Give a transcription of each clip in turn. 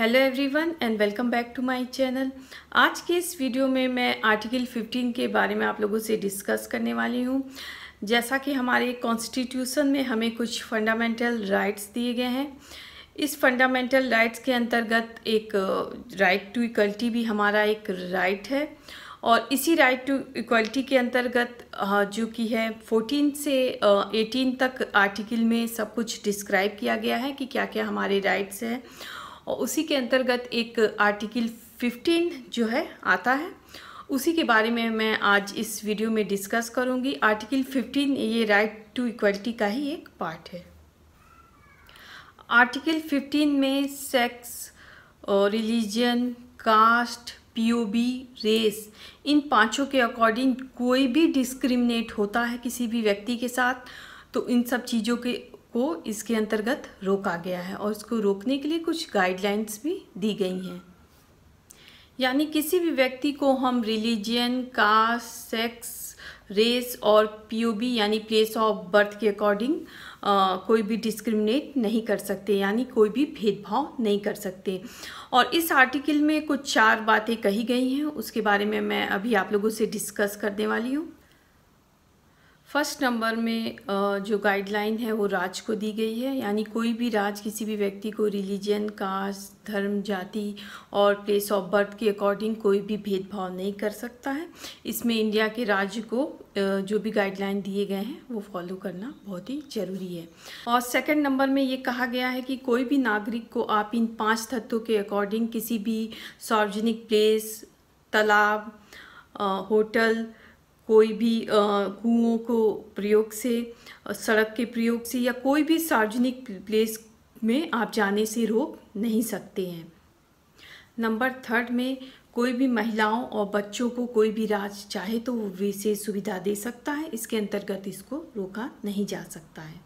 hello everyone and welcome back to my channel आज के इस वीडियो में मैं आर्टिकल 15 के बारे में आप लोगों से डिस्कस करने वाली हूँ जैसा कि हमारे कॉन्स्टिट्यूशन में हमें कुछ फंडामेंटल राइट्स दिए गए हैं इस फंडामेंटल राइट्स के अंतर्गत एक राइट टू इक्वलिटी भी हमारा एक राइट right है और इसी राइट टू इक्वलिटी के अंतर्गत uh, जो कि है 14 से 18 uh, तक आर्टिकल में सब कुछ डिस्क्राइब किया गया है कि क्या क्या हमारे राइट्स हैं और उसी के अंतर्गत एक आर्टिकल 15 जो है आता है उसी के बारे में मैं आज इस वीडियो में डिस्कस करूंगी आर्टिकल 15 ये राइट टू इक्वलिटी का ही एक पार्ट है आर्टिकल 15 में सेक्स और रिलीजन कास्ट पीओबी रेस इन पांचों के अकॉर्डिंग कोई भी डिस्क्रिमिनेट होता है किसी भी व्यक्ति के साथ तो इन सब चीज़ों के को इसके अंतर्गत रोका गया है और इसको रोकने के लिए कुछ गाइडलाइंस भी दी गई हैं यानी किसी भी व्यक्ति को हम रिलीजियन कास्ट सेक्स रेस और पीओबी यानी प्लेस ऑफ बर्थ के अकॉर्डिंग कोई भी डिस्क्रिमिनेट नहीं कर सकते यानी कोई भी भेदभाव नहीं कर सकते और इस आर्टिकल में कुछ चार बातें कही गई हैं उसके बारे में मैं अभी आप लोगों से डिस्कस करने वाली हूँ फर्स्ट नंबर में जो गाइडलाइन है वो राज को दी गई है यानी कोई भी राज किसी भी व्यक्ति को रिलीजन कास्ट धर्म जाति और प्लेस ऑफ बर्थ के अकॉर्डिंग कोई भी भेदभाव नहीं कर सकता है इसमें इंडिया के राज्य को जो भी गाइडलाइन दिए गए हैं वो फॉलो करना बहुत ही ज़रूरी है और सेकंड नंबर में ये कहा गया है कि कोई भी नागरिक को आप इन पाँच तत्वों के अकॉर्डिंग किसी भी सार्वजनिक प्लेस तालाब होटल कोई भी कुओं को प्रयोग से सड़क के प्रयोग से या कोई भी सार्वजनिक प्लेस में आप जाने से रोक नहीं सकते हैं नंबर थर्ड में कोई भी महिलाओं और बच्चों को कोई भी राज चाहे तो वो विशेष सुविधा दे सकता है इसके अंतर्गत इसको रोका नहीं जा सकता है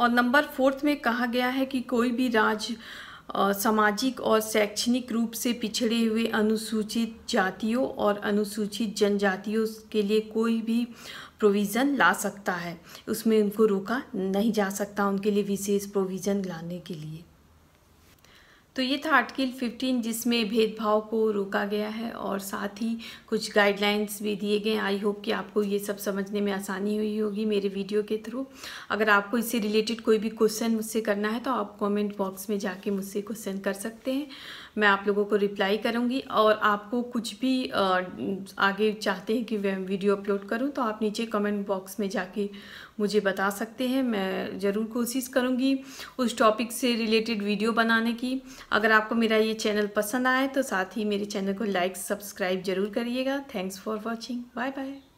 और नंबर फोर्थ में कहा गया है कि कोई भी राज्य सामाजिक और शैक्षणिक रूप से पिछड़े हुए अनुसूचित जातियों और अनुसूचित जनजातियों के लिए कोई भी प्रोविज़न ला सकता है उसमें उनको रोका नहीं जा सकता उनके लिए विशेष प्रोविज़न लाने के लिए तो ये था आर्टिकल 15 जिसमें भेदभाव को रोका गया है और साथ ही कुछ गाइडलाइंस भी दिए गए आई होप कि आपको ये सब समझने में आसानी हुई होगी मेरे वीडियो के थ्रू अगर आपको इससे रिलेटेड कोई भी क्वेश्चन मुझसे करना है तो आप कमेंट बॉक्स में जाके मुझसे क्वेश्चन कर सकते हैं मैं आप लोगों को रिप्लाई करूँगी और आपको कुछ भी आगे चाहते हैं कि मैं वीडियो अपलोड करूँ तो आप नीचे कमेंट बॉक्स में जाके मुझे बता सकते हैं मैं ज़रूर कोशिश करूँगी उस टॉपिक से रिलेटेड वीडियो बनाने की अगर आपको मेरा ये चैनल पसंद आए तो साथ ही मेरे चैनल को लाइक सब्सक्राइब ज़रूर करिएगा thanks for watching bye bye